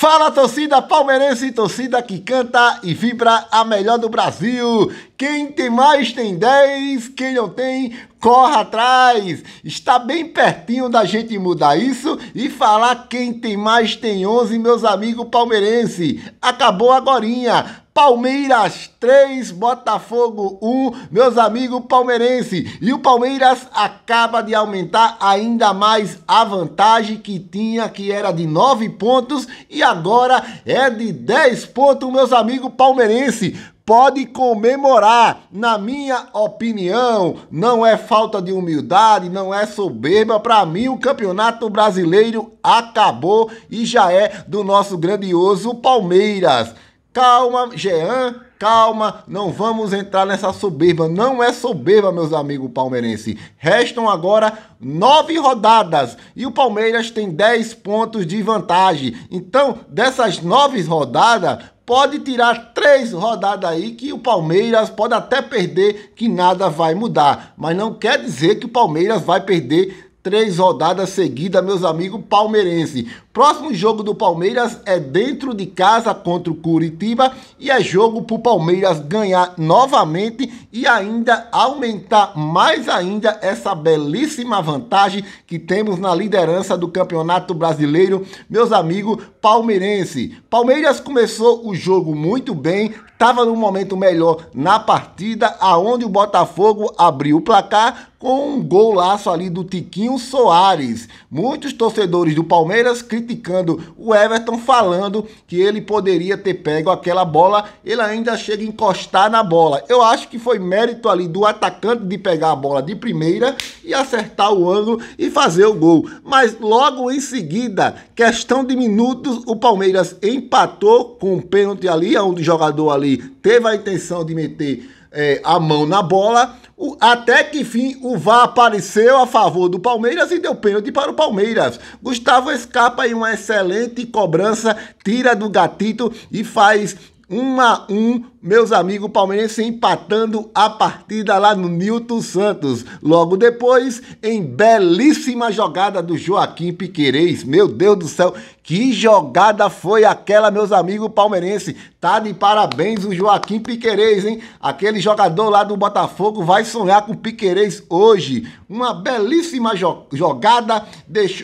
Fala torcida palmeirense, torcida que canta e vibra a melhor do Brasil. Quem tem mais tem 10, quem não tem corra atrás. Está bem pertinho da gente mudar isso e falar quem tem mais tem 11, meus amigos palmeirense. Acabou agorinha. Palmeiras 3, Botafogo 1, meus amigos palmeirense. E o Palmeiras acaba de aumentar ainda mais a vantagem que tinha, que era de 9 pontos, e agora é de 10 pontos, meus amigos palmeirense pode comemorar. Na minha opinião, não é falta de humildade, não é soberba. Para mim, o Campeonato Brasileiro acabou e já é do nosso grandioso Palmeiras. Calma, Jean, calma, não vamos entrar nessa soberba. Não é soberba, meus amigos palmeirenses. Restam agora nove rodadas e o Palmeiras tem dez pontos de vantagem. Então, dessas nove rodadas, pode tirar três rodadas aí que o Palmeiras pode até perder, que nada vai mudar. Mas não quer dizer que o Palmeiras vai perder Três rodadas seguidas, meus amigos palmeirenses. Próximo jogo do Palmeiras é dentro de casa contra o Curitiba e é jogo para o Palmeiras ganhar novamente e ainda aumentar mais ainda essa belíssima vantagem que temos na liderança do Campeonato Brasileiro, meus amigos palmeirense. Palmeiras começou o jogo muito bem, estava num momento melhor na partida, aonde o Botafogo abriu o placar com um golaço ali do Tiquinho Soares. Muitos torcedores do Palmeiras criticando o Everton, falando que ele poderia ter pego aquela bola, ele ainda chega a encostar na bola. Eu acho que foi mérito ali do atacante de pegar a bola de primeira e acertar o ângulo e fazer o gol. Mas logo em seguida, questão de minutos, o Palmeiras empatou com um pênalti ali, onde o jogador ali ali teve a intenção de meter é, a mão na bola, o, até que fim o VAR apareceu a favor do Palmeiras e deu pênalti para o Palmeiras. Gustavo escapa em uma excelente cobrança, tira do gatito e faz 1 a 1, meus amigos palmeirenses empatando a partida lá no Nilton Santos. Logo depois, em belíssima jogada do Joaquim Piquerez. Meu Deus do céu, que jogada foi aquela, meus amigos palmeirenses? Tá de parabéns o Joaquim Piquerez, hein? Aquele jogador lá do Botafogo vai sonhar com Piquerez hoje. Uma belíssima jo jogada,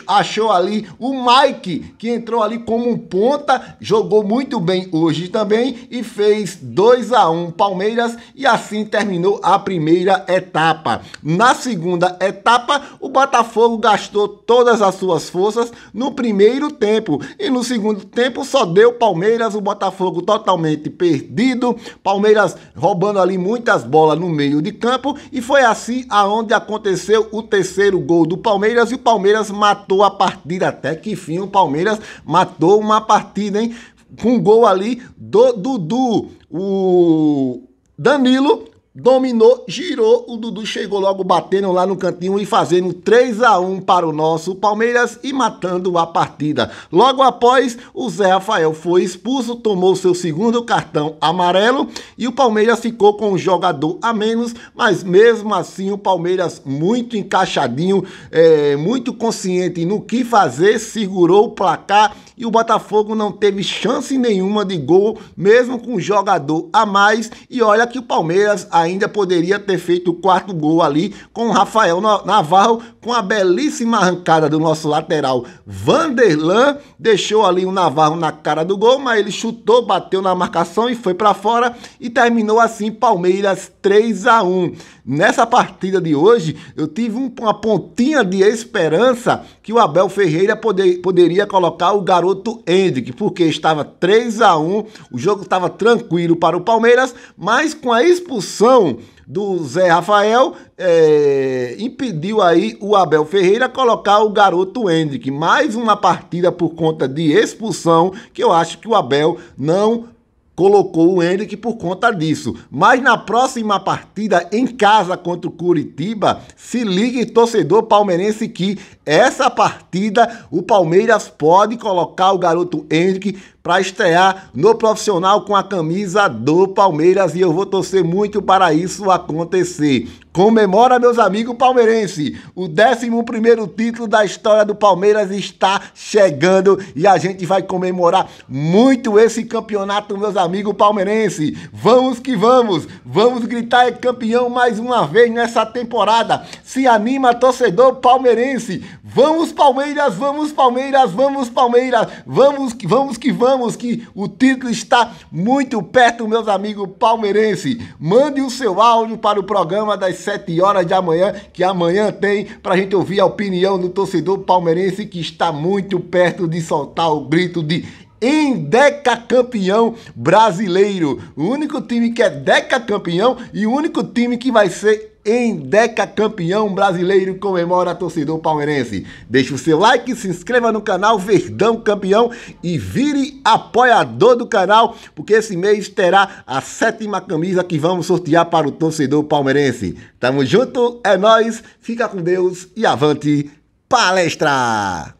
achou ali o Mike, que entrou ali como um ponta, jogou muito bem hoje também e fez 2 a 1 um Palmeiras e assim terminou a primeira etapa. Na segunda etapa, o Botafogo gastou todas as suas forças no primeiro tempo e no segundo tempo só deu Palmeiras, o Botafogo totalmente perdido. Palmeiras roubando ali muitas bolas no meio de campo. E foi assim aonde aconteceu o terceiro gol do Palmeiras. E o Palmeiras matou a partida até que fim. O Palmeiras matou uma partida, hein? Com um gol ali do Dudu. O Danilo dominou, girou, o Dudu chegou logo batendo lá no cantinho e fazendo 3 a 1 para o nosso Palmeiras e matando a partida. Logo após, o Zé Rafael foi expulso, tomou seu segundo cartão amarelo e o Palmeiras ficou com um jogador a menos, mas mesmo assim o Palmeiras muito encaixadinho, é, muito consciente no que fazer, segurou o placar e o Botafogo não teve chance nenhuma de gol, mesmo com um jogador a mais. E olha que o Palmeiras ainda ainda poderia ter feito o quarto gol ali com o Rafael Navarro, com a belíssima arrancada do nosso lateral Vanderlan. Deixou ali o Navarro na cara do gol, mas ele chutou, bateu na marcação e foi para fora e terminou assim Palmeiras 3 a 1. Nessa partida de hoje, eu tive uma pontinha de esperança que o Abel Ferreira poder, poderia colocar o garoto Hendrick, porque estava 3 a 1 o jogo estava tranquilo para o Palmeiras, mas com a expulsão do Zé Rafael, é, impediu aí o Abel Ferreira colocar o garoto Hendrick. Mais uma partida por conta de expulsão, que eu acho que o Abel não colocou o Hendrick por conta disso. Mas na próxima partida em casa contra o Curitiba, se ligue torcedor palmeirense que essa partida, o Palmeiras pode colocar o garoto Hendrick para estrear no profissional com a camisa do Palmeiras e eu vou torcer muito para isso acontecer. Comemora, meus amigos palmeirense, o 11 título da história do Palmeiras está chegando e a gente vai comemorar muito esse campeonato, meus amigos palmeirense. Vamos que vamos, vamos gritar é campeão mais uma vez nessa temporada. Se anima, torcedor palmeirense. Vamos Palmeiras, vamos Palmeiras, vamos Palmeiras. Vamos que vamos que vamos que o título está muito perto, meus amigos palmeirenses. Mande o seu áudio para o programa das 7 horas de amanhã, que amanhã tem pra gente ouvir a opinião do torcedor palmeirense que está muito perto de soltar o grito de em decacampeão brasileiro. O único time que é decacampeão e o único time que vai ser em decacampeão brasileiro comemora torcedor palmeirense. Deixe o seu like, se inscreva no canal Verdão Campeão e vire apoiador do canal, porque esse mês terá a sétima camisa que vamos sortear para o torcedor palmeirense. Tamo junto, é nós, fica com Deus e avante palestra!